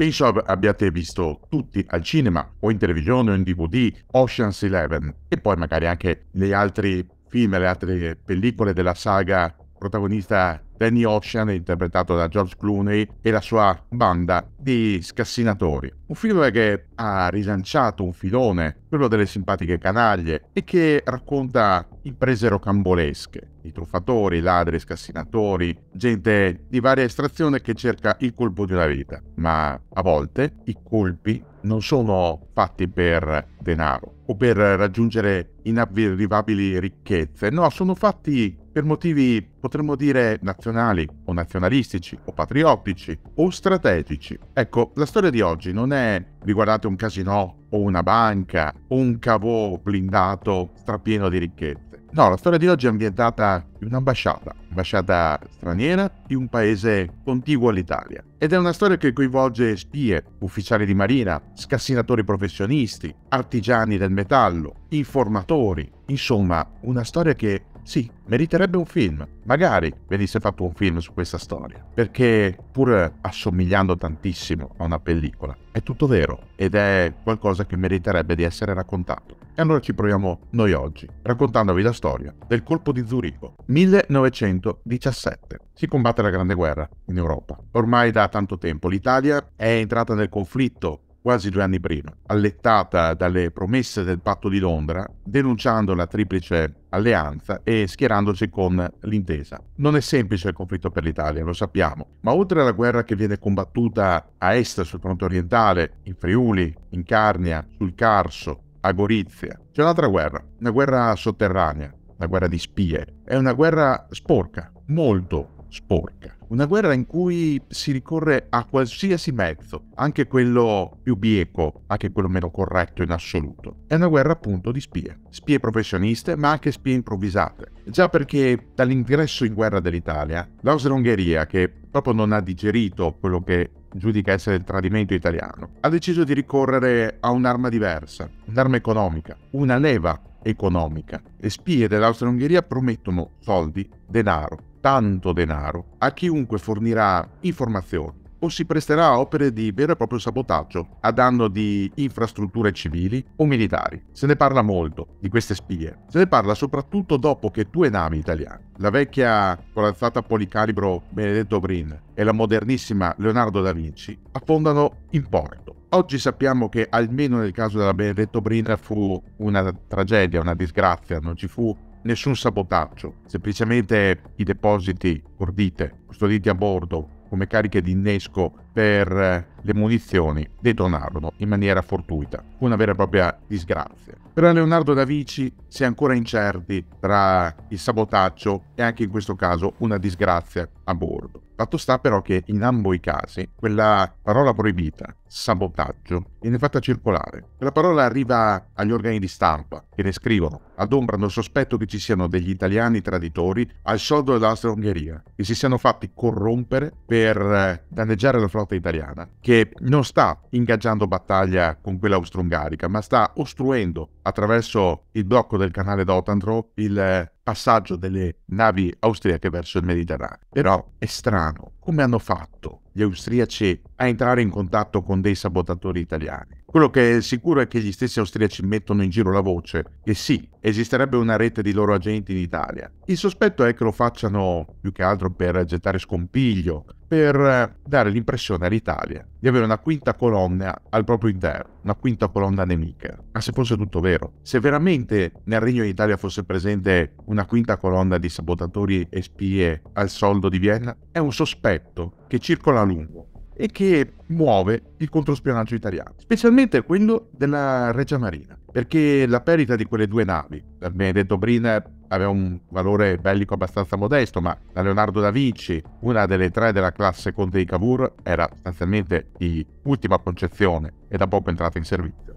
Penso abbiate visto tutti al cinema o in televisione o in DVD Ocean's Eleven e poi magari anche gli altri film, e le altre pellicole della saga protagonista Danny Ocean, interpretato da George Clooney, e la sua banda di scassinatori. Un film che ha rilanciato un filone, quello delle simpatiche canaglie, e che racconta imprese rocambolesche, di truffatori, ladri, scassinatori, gente di varia estrazione che cerca il colpo di una vita. Ma a volte i colpi non sono fatti per denaro o per raggiungere inavverivabili ricchezze, no, sono fatti per motivi potremmo dire nazionali o nazionalistici o patriottici o strategici. Ecco, la storia di oggi non è riguardante un casino o una banca o un cavò blindato strapieno di ricchezze. No, la storia di oggi è ambientata in un'ambasciata, ambasciata straniera di un paese contiguo all'Italia. Ed è una storia che coinvolge spie, ufficiali di marina, scassinatori professionisti, artigiani del metallo, informatori. Insomma, una storia che sì, meriterebbe un film. Magari venisse fatto un film su questa storia. Perché pur assomigliando tantissimo a una pellicola, è tutto vero ed è qualcosa che meriterebbe di essere raccontato. E allora ci proviamo noi oggi, raccontandovi la storia del colpo di Zurigo, 1917. Si combatte la Grande Guerra in Europa. Ormai da tanto tempo l'Italia è entrata nel conflitto quasi due anni prima, allettata dalle promesse del patto di Londra, denunciando la triplice alleanza e schierandosi con l'intesa. Non è semplice il conflitto per l'Italia, lo sappiamo, ma oltre alla guerra che viene combattuta a est sul fronte orientale, in Friuli, in Carnia, sul Carso, a Gorizia, c'è un'altra guerra, una guerra sotterranea, una guerra di spie. È una guerra sporca, molto, sporca. Una guerra in cui si ricorre a qualsiasi mezzo, anche quello più bieco, anche quello meno corretto in assoluto. È una guerra appunto di spie. Spie professioniste, ma anche spie improvvisate. Già perché dall'ingresso in guerra dell'Italia, l'Austria-Ungheria, che proprio non ha digerito quello che giudica essere il tradimento italiano, ha deciso di ricorrere a un'arma diversa, un'arma economica, una leva economica. Le spie dell'Austria-Ungheria promettono soldi, denaro, tanto denaro a chiunque fornirà informazioni o si presterà a opere di vero e proprio sabotaggio a danno di infrastrutture civili o militari. Se ne parla molto di queste spie. Se ne parla soprattutto dopo che due navi italiane, la vecchia corazzata policalibro Benedetto Brin e la modernissima Leonardo da Vinci, affondano in porto. Oggi sappiamo che almeno nel caso della Benedetto Brin fu una tragedia, una disgrazia, non ci fu nessun sabotaggio, semplicemente i depositi ordite, custoditi a bordo come cariche di innesco per eh, le munizioni detonarono in maniera fortuita, una vera e propria disgrazia. Per Leonardo da Vinci si è ancora incerti tra il sabotaggio e anche in questo caso una disgrazia a bordo. Fatto sta però che in ambo i casi quella parola proibita, sabotaggio, viene fatta circolare. Quella parola arriva agli organi di stampa che ne scrivono, adombrano il sospetto che ci siano degli italiani traditori al soldo dell'Austria-Ungheria, che si siano fatti corrompere per eh, danneggiare la flotta flotta italiana, che non sta ingaggiando battaglia con quella austro-ungarica, ma sta ostruendo attraverso il blocco del canale d'Otantro il passaggio delle navi austriache verso il Mediterraneo. Però è strano come hanno fatto gli austriaci a entrare in contatto con dei sabotatori italiani. Quello che è sicuro è che gli stessi austriaci mettono in giro la voce che sì, esisterebbe una rete di loro agenti in Italia. Il sospetto è che lo facciano più che altro per gettare scompiglio, per eh, dare l'impressione all'Italia di avere una quinta colonna al proprio interno, una quinta colonna nemica. Ma se fosse tutto vero, se veramente nel Regno d'Italia fosse presente una quinta colonna di sabotatori e spie al soldo di Vienna, è un sospetto che circola a lungo e che muove il controspionaggio italiano, specialmente quello della Regia Marina, perché la perdita di quelle due navi, dal Benedetto Briner aveva un valore bellico abbastanza modesto, ma la Leonardo da Vinci, una delle tre della classe Conte di Cavour, era sostanzialmente di ultima concezione e da poco entrata in servizio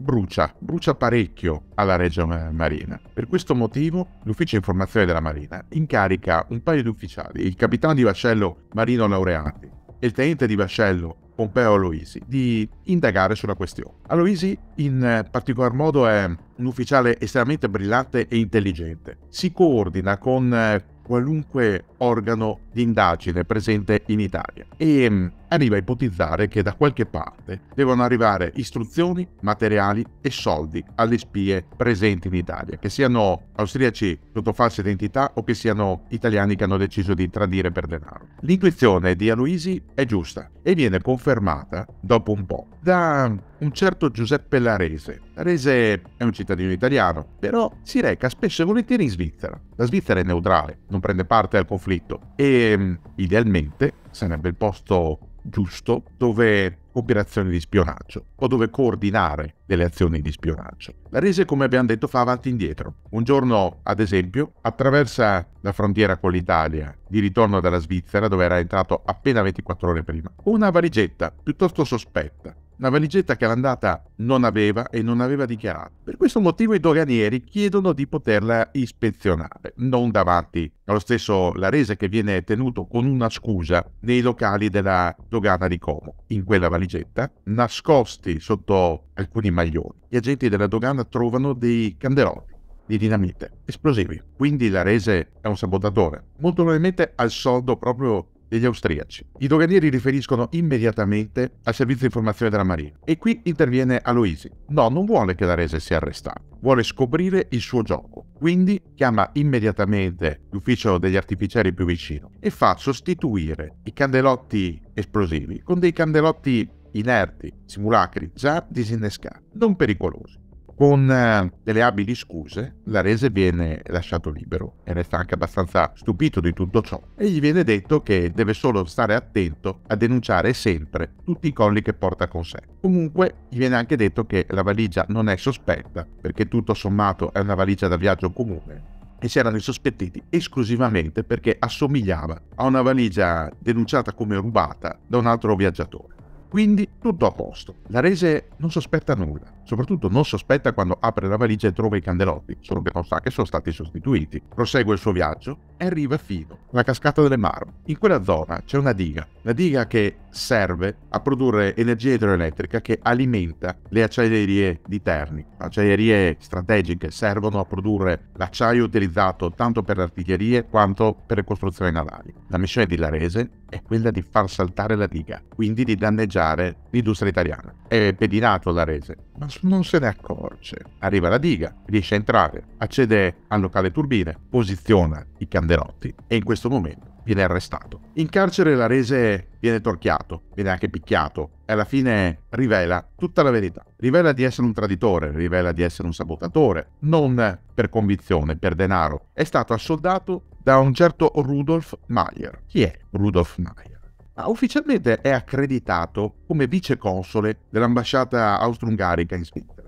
brucia, brucia parecchio alla Regia Marina. Per questo motivo l'ufficio informazione della Marina incarica un paio di ufficiali, il capitano di vascello Marino Laureati e il tenente di vascello Pompeo Aloisi di indagare sulla questione. Aloisi in particolar modo è un ufficiale estremamente brillante e intelligente. Si coordina con eh, qualunque organo di indagine presente in Italia e ehm, arriva a ipotizzare che da qualche parte devono arrivare istruzioni, materiali e soldi alle spie presenti in Italia, che siano austriaci sotto falsa identità o che siano italiani che hanno deciso di tradire per denaro. L'intuizione di Aloisi è giusta e viene confermata dopo un po' da un certo Giuseppe Larese. Larese è un cittadino italiano, però si reca spesso e volentieri in Svizzera. La Svizzera è neutrale, non prende parte al conflitto e Ehm, idealmente sarebbe il posto giusto dove operazioni di spionaggio o dove coordinare delle azioni di spionaggio. La Rise, come abbiamo detto, fa avanti e indietro. Un giorno, ad esempio, attraversa la frontiera con l'Italia di ritorno dalla Svizzera, dove era entrato appena 24 ore prima. Una valigetta piuttosto sospetta la valigetta che era andata non aveva e non aveva dichiarato. Per questo motivo i doganieri chiedono di poterla ispezionare, non davanti allo stesso Larese che viene tenuto con una scusa nei locali della dogana di Como. In quella valigetta, nascosti sotto alcuni maglioni, gli agenti della dogana trovano dei candeloni di dinamite esplosivi. Quindi Larese è un sabotatore, molto probabilmente al soldo proprio degli austriaci. I doganieri riferiscono immediatamente al servizio di informazione della Marina e qui interviene Aloisi. No, non vuole che la Rese sia arrestata, vuole scoprire il suo gioco. Quindi chiama immediatamente l'ufficio degli artificieri più vicino e fa sostituire i candelotti esplosivi con dei candelotti inerti, simulacri già disinnescati, non pericolosi. Con eh, delle abili scuse, l'Arese viene lasciato libero e resta anche abbastanza stupito di tutto ciò e gli viene detto che deve solo stare attento a denunciare sempre tutti i colli che porta con sé. Comunque gli viene anche detto che la valigia non è sospetta perché tutto sommato è una valigia da viaggio comune e si erano insospettiti esclusivamente perché assomigliava a una valigia denunciata come rubata da un altro viaggiatore. Quindi tutto a posto. La Rese non sospetta nulla, soprattutto non sospetta quando apre la valigia e trova i candelotti, solo che non sa che sono stati sostituiti. Prosegue il suo viaggio e arriva fino alla cascata delle Marmo. In quella zona c'è una diga, la diga che serve a produrre energia idroelettrica che alimenta le acciaierie di Terni. Acciaierie strategiche servono a produrre l'acciaio utilizzato tanto per artiglierie quanto per le costruzioni navali. La missione di Larese è quella di far saltare la diga, quindi di danneggiare minacciare l'industria italiana. È pedinato la rese, ma non se ne accorge. Arriva la diga, riesce a entrare, accede al locale turbine, posiziona i candelotti e in questo momento viene arrestato. In carcere Larese viene torchiato, viene anche picchiato e alla fine rivela tutta la verità. Rivela di essere un traditore, rivela di essere un sabotatore, non per convinzione, per denaro. È stato assoldato da un certo Rudolf Mayer. Chi è Rudolf Mayer? Ah, ufficialmente è accreditato come vice console dell'ambasciata austro-ungarica in Svizzera.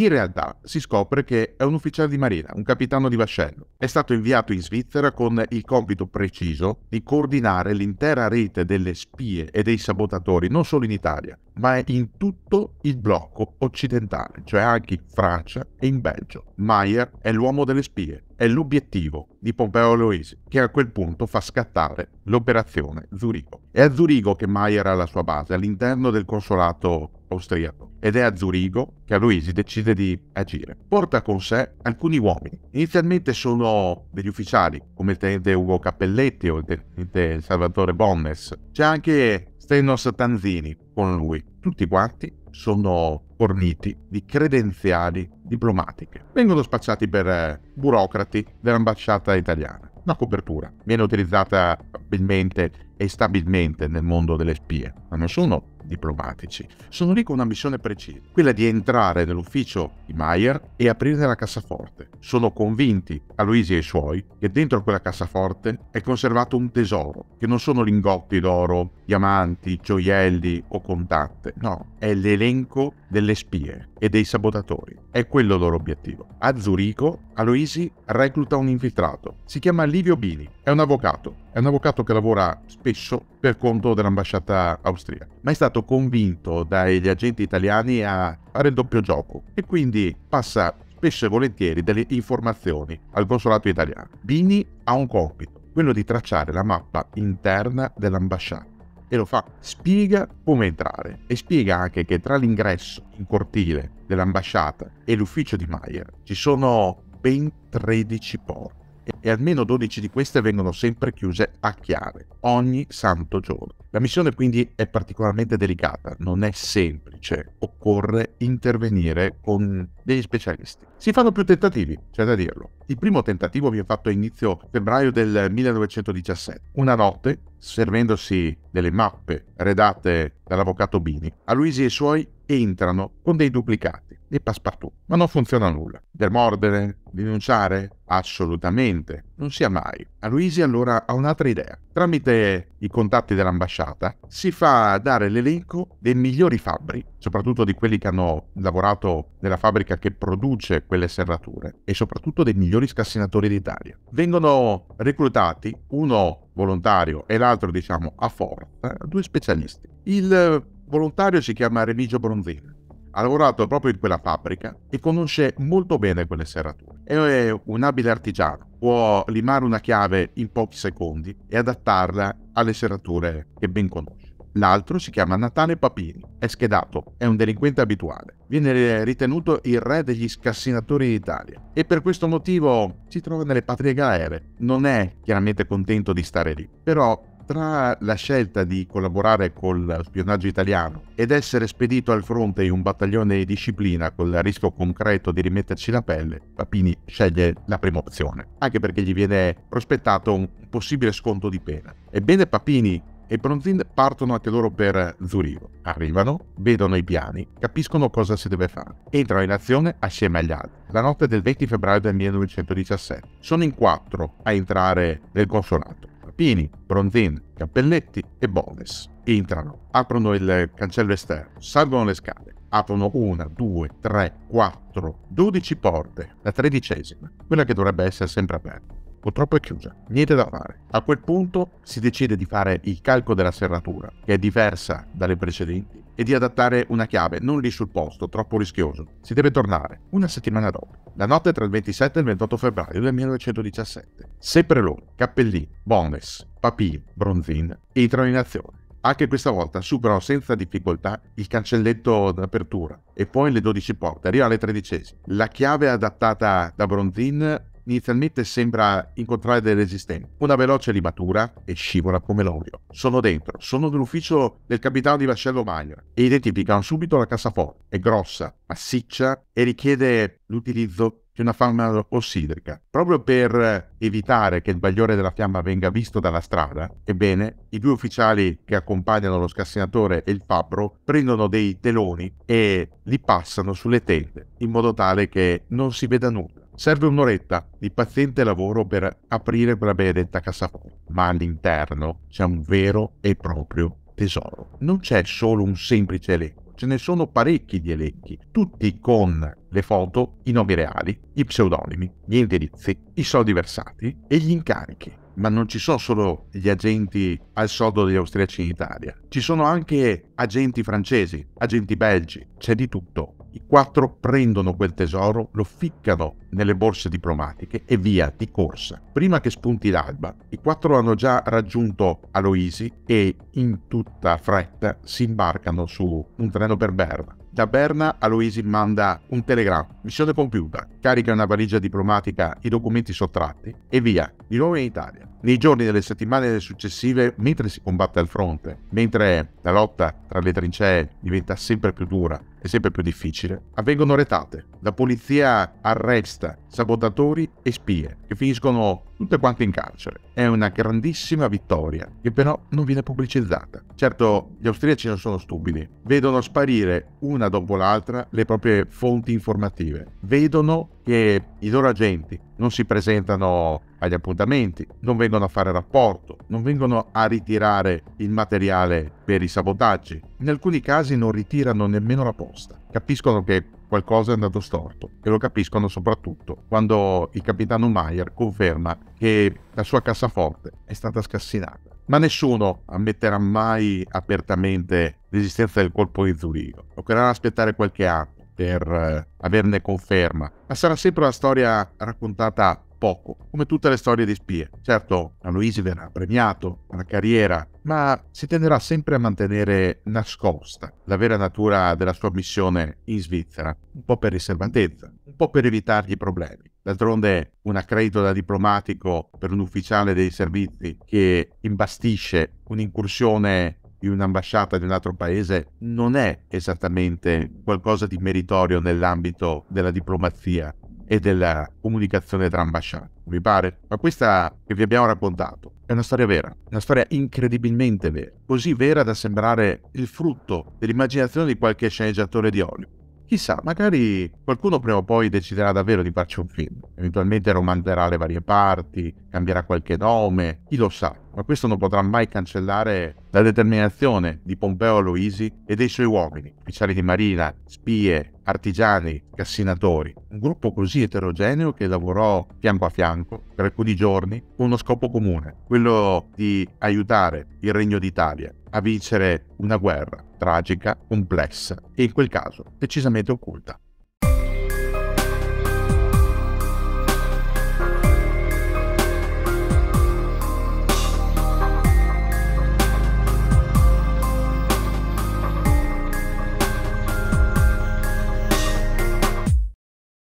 In realtà si scopre che è un ufficiale di marina, un capitano di vascello. È stato inviato in Svizzera con il compito preciso di coordinare l'intera rete delle spie e dei sabotatori, non solo in Italia, ma in tutto il blocco occidentale, cioè anche in Francia e in Belgio. Mayer è l'uomo delle spie, è l'obiettivo di Pompeo Aloisi, che a quel punto fa scattare l'operazione Zurigo. È a Zurigo che Mayer ha la sua base, all'interno del consolato austriaco ed è a Zurigo che Aloisi decide di agire. Porta con sé alcuni uomini. Inizialmente sono degli ufficiali come il tenente Ugo Cappelletti o il tenente Salvatore Bonnes. C'è anche Stenos Tanzini con lui. Tutti quanti sono forniti di credenziali diplomatiche. Vengono spacciati per burocrati dell'ambasciata italiana. Una copertura viene utilizzata abilmente e stabilmente nel mondo delle spie, ma non sono diplomatici. Sono lì con una missione precisa, quella di entrare nell'ufficio di Mayer e aprire la cassaforte. Sono convinti, Aloisi e i suoi, che dentro quella cassaforte è conservato un tesoro, che non sono lingotti d'oro, diamanti, gioielli o contatte, no, è l'elenco delle spie e dei sabotatori. È quello il loro obiettivo. A Zurigo, Aloisi recluta un infiltrato. Si chiama Livio Bini, è un avvocato è un avvocato che lavora spesso per conto dell'ambasciata austriaca, ma è stato convinto dagli agenti italiani a fare il doppio gioco e quindi passa spesso e volentieri delle informazioni al consolato italiano. Bini ha un compito, quello di tracciare la mappa interna dell'ambasciata e lo fa. Spiega come entrare e spiega anche che tra l'ingresso in cortile dell'ambasciata e l'ufficio di Maier ci sono ben 13 porte e almeno 12 di queste vengono sempre chiuse a chiave, ogni santo giorno. La missione quindi è particolarmente delicata, non è semplice, occorre intervenire con degli specialisti. Si fanno più tentativi, c'è da dirlo. Il primo tentativo viene fatto a inizio febbraio del 1917. Una notte, servendosi delle mappe redatte dall'avvocato Bini, a Luigi e i suoi entrano con dei duplicati, dei passepartout, ma non funziona nulla. mordere? denunciare? Assolutamente, non sia mai. A Aloisi allora ha un'altra idea. Tramite i contatti dell'ambasciata si fa dare l'elenco dei migliori fabbri, soprattutto di quelli che hanno lavorato nella fabbrica che produce quelle serrature e soprattutto dei migliori scassinatori d'Italia. Vengono reclutati uno volontario e l'altro diciamo a forza, due specialisti. Il volontario si chiama Remigio Bronzini. Ha lavorato proprio in quella fabbrica e conosce molto bene quelle serrature. È un abile artigiano, può limare una chiave in pochi secondi e adattarla alle serrature che ben conosce. L'altro si chiama Natale Papini, è schedato, è un delinquente abituale, viene ritenuto il re degli scassinatori d'Italia e per questo motivo si trova nelle patrie galere. Non è chiaramente contento di stare lì, però tra la scelta di collaborare col spionaggio italiano ed essere spedito al fronte in un battaglione di disciplina col rischio concreto di rimetterci la pelle, Papini sceglie la prima opzione, anche perché gli viene prospettato un possibile sconto di pena. Ebbene Papini e Bronzin partono anche loro per Zurigo. Arrivano, vedono i piani, capiscono cosa si deve fare. Entrano in azione assieme agli altri. La notte del 20 febbraio del 1917 sono in quattro a entrare nel consolato. Alpini, Bronzin, Cappelletti e Bones. Entrano, aprono il cancello esterno, salgono le scale, aprono una, due, tre, quattro, dodici porte, la tredicesima, quella che dovrebbe essere sempre aperta. Purtroppo è chiusa, niente da fare. A quel punto si decide di fare il calco della serratura, che è diversa dalle precedenti, e di adattare una chiave non lì sul posto, troppo rischioso. Si deve tornare una settimana dopo la notte tra il 27 e il 28 febbraio del 1917. Sempre loro, Cappellini, Bonnes, Papini, Bronzin entrano in azione. Anche questa volta superano senza difficoltà il cancelletto d'apertura e poi le 12 porte, arriva alle 13. La chiave adattata da Bronzin Inizialmente sembra incontrare delle resistenze. Una veloce limatura e scivola come l'olio. Sono dentro, sono nell'ufficio del capitano di vascello Magno e identificano subito la cassaforte. È grossa, massiccia e richiede l'utilizzo di una fiamma ossidrica. Proprio per evitare che il bagliore della fiamma venga visto dalla strada, ebbene, i due ufficiali che accompagnano lo scassinatore e il fabbro prendono dei teloni e li passano sulle tende in modo tale che non si veda nulla. Serve un'oretta di paziente lavoro per aprire quella benedetta cassaforte, ma all'interno c'è un vero e proprio tesoro. Non c'è solo un semplice elenco, ce ne sono parecchi di elenchi, tutti con le foto, i nomi reali, i pseudonimi, gli indirizzi, i soldi versati e gli incarichi. Ma non ci sono solo gli agenti al soldo degli austriaci in Italia, ci sono anche agenti francesi, agenti belgi, c'è di tutto i quattro prendono quel tesoro, lo ficcano nelle borse diplomatiche e via di corsa. Prima che spunti l'alba, i quattro hanno già raggiunto Aloisi e in tutta fretta si imbarcano su un treno per Berna. Da Berna Aloisi manda un telegramma, missione compiuta, carica una valigia diplomatica i documenti sottratti e via, di nuovo in Italia. Nei giorni delle settimane successive, mentre si combatte al fronte, mentre la lotta tra le trincee diventa sempre più dura è sempre più difficile, avvengono retate. La polizia arresta sabotatori e spie che finiscono tutte quante in carcere. È una grandissima vittoria che però non viene pubblicizzata. Certo, gli austriaci non sono stupidi. Vedono sparire una dopo l'altra le proprie fonti informative. Vedono che i loro agenti non si presentano agli appuntamenti, non vengono a fare rapporto, non vengono a ritirare il materiale per i sabotaggi, in alcuni casi non ritirano nemmeno la posta, capiscono che qualcosa è andato storto e lo capiscono soprattutto quando il capitano Meyer conferma che la sua cassaforte è stata scassinata. Ma nessuno ammetterà mai apertamente l'esistenza del colpo di Zurigo. Occorrerà aspettare qualche anno per eh, averne conferma, ma sarà sempre una storia raccontata poco, come tutte le storie di spie. Certo, Aloisi verrà premiato, alla carriera, ma si tenderà sempre a mantenere nascosta la vera natura della sua missione in Svizzera, un po' per riservatezza, un po' per evitargli problemi. D'altronde un accredito da diplomatico per un ufficiale dei servizi che imbastisce un'incursione in un'ambasciata di un altro paese non è esattamente qualcosa di meritorio nell'ambito della diplomazia e della comunicazione tra ambasciate, vi pare. Ma questa che vi abbiamo raccontato è una storia vera, una storia incredibilmente vera, così vera da sembrare il frutto dell'immaginazione di qualche sceneggiatore di Hollywood. Chissà, magari qualcuno prima o poi deciderà davvero di farci un film. Eventualmente romanzerà le varie parti, cambierà qualche nome, chi lo sa. Ma questo non potrà mai cancellare la determinazione di Pompeo Luisi e dei suoi uomini, ufficiali di marina, spie, artigiani, cassinatori. Un gruppo così eterogeneo che lavorò fianco a fianco per alcuni giorni con uno scopo comune, quello di aiutare il Regno d'Italia a vincere una guerra tragica, complessa e in quel caso decisamente occulta.